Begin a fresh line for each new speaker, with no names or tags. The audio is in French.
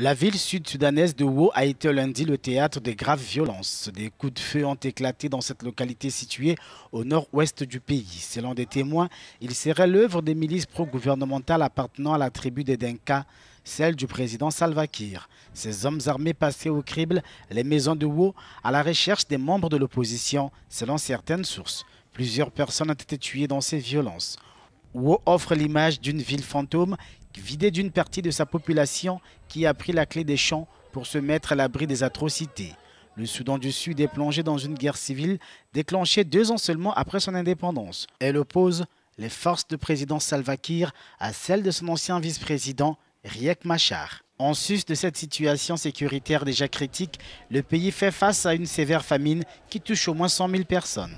La ville sud-soudanaise de Wo a été lundi le théâtre de graves violences. Des coups de feu ont éclaté dans cette localité située au nord-ouest du pays. Selon des témoins, il serait l'œuvre des milices pro-gouvernementales appartenant à la tribu des Dinka, celle du président Salva Kiir. Ces hommes armés passaient au crible les maisons de Wo à la recherche des membres de l'opposition, selon certaines sources. Plusieurs personnes ont été tuées dans ces violences. Wo offre l'image d'une ville fantôme vidée d'une partie de sa population qui a pris la clé des champs pour se mettre à l'abri des atrocités. Le Soudan du Sud est plongé dans une guerre civile déclenchée deux ans seulement après son indépendance. Elle oppose les forces de président Salva Kiir à celles de son ancien vice-président Riek Machar. En sus de cette situation sécuritaire déjà critique, le pays fait face à une sévère famine qui touche au moins 100 000 personnes.